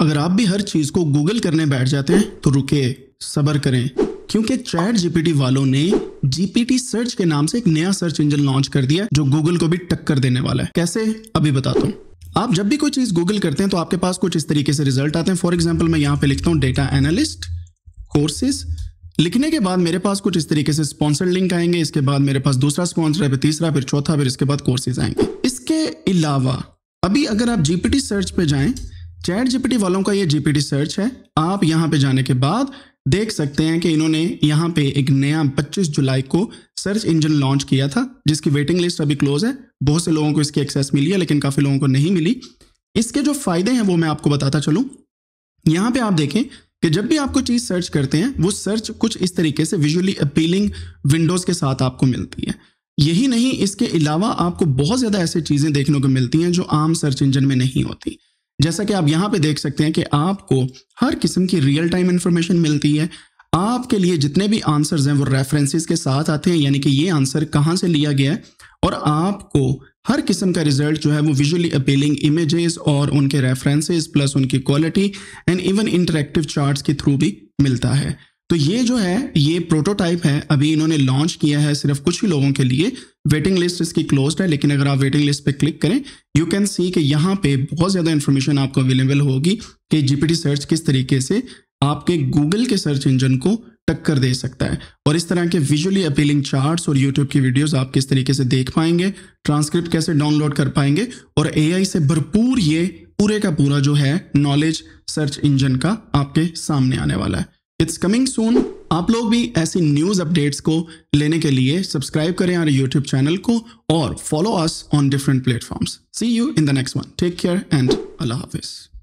अगर आप भी हर चीज को गूगल करने बैठ जाते हैं तो रुके सबर करें क्योंकि चैट जीपीटी वालों ने जीपीटी सर्च के नाम से एक नया सर्च इंजन लॉन्च कर दिया जो गूगल को भी टक्कर देने वाला है कैसे अभी बताता हूँ आप जब भी कोई चीज गूगल करते हैं तो आपके पास कुछ इस तरीके से रिजल्ट आते हैं फॉर एग्जाम्पल मैं यहाँ पे लिखता हूँ डेटा एनालिस्ट कोर्सेज लिखने के बाद मेरे पास कुछ इस तरीके से स्पॉन्सर लिंक आएंगे इसके बाद मेरे पास दूसरा स्पॉन्सर है फिर तीसरा फिर चौथा फिर इसके बाद कोर्सेज आएंगे इसके अलावा अभी अगर आप जीपीटी सर्च पे जाएं चैट जीपीटी वालों का ये जीपीटी सर्च है आप यहाँ पे जाने के बाद देख सकते हैं कि इन्होंने यहाँ पे एक नया 25 जुलाई को सर्च इंजन लॉन्च किया था जिसकी वेटिंग लिस्ट अभी क्लोज है बहुत से लोगों को इसकी एक्सेस मिली है लेकिन काफ़ी लोगों को नहीं मिली इसके जो फ़ायदे हैं वो मैं आपको बताता चलूँ यहाँ पे आप देखें कि जब भी आप कोई चीज़ सर्च करते हैं वो सर्च कुछ इस तरीके से विजुअली अपीलिंग विंडोज़ के साथ आपको मिलती है यही नहीं इसके अलावा आपको बहुत ज़्यादा ऐसी चीज़ें देखने को मिलती हैं जो आम सर्च इंजन में नहीं होती जैसा कि आप यहाँ पे देख सकते हैं कि आपको हर किस्म की रियल टाइम इन्फॉर्मेशन मिलती है आपके लिए जितने भी आंसर्स हैं वो रेफरेंसेस के साथ आते हैं यानी कि ये आंसर कहाँ से लिया गया है और आपको हर किस्म का रिजल्ट जो है वो विजुअली अपीलिंग इमेजेस और उनके रेफरेंसेस प्लस उनकी quality and even interactive chart के थ्रू भी मिलता है तो ये जो है ये प्रोटोटाइप है अभी इन्होंने लॉन्च किया है सिर्फ कुछ ही लोगों के लिए वेटिंग लिस्ट इसकी क्लोज है लेकिन अगर आप वेटिंग लिस्ट पे क्लिक करें यू कैन सी कि यहाँ पे बहुत ज़्यादा इन्फॉर्मेशन आपको अवेलेबल होगी कि जीपीटी सर्च किस तरीके से आपके गूगल के सर्च इंजन को टक्कर दे सकता है और इस तरह के विजुअली अपीलिंग चार्ट और यूट्यूब की वीडियोज आप किस तरीके से देख पाएंगे ट्रांसक्रिप्ट कैसे डाउनलोड कर पाएंगे और ए से भरपूर ये पूरे का पूरा जो है नॉलेज सर्च इंजन का आपके सामने आने वाला है इट्स कमिंग सून आप लोग भी ऐसी न्यूज अपडेट्स को लेने के लिए सब्सक्राइब करें हमारे यूट्यूब चैनल को और follow us on different platforms see you in the next one take care and Allah हाफिज़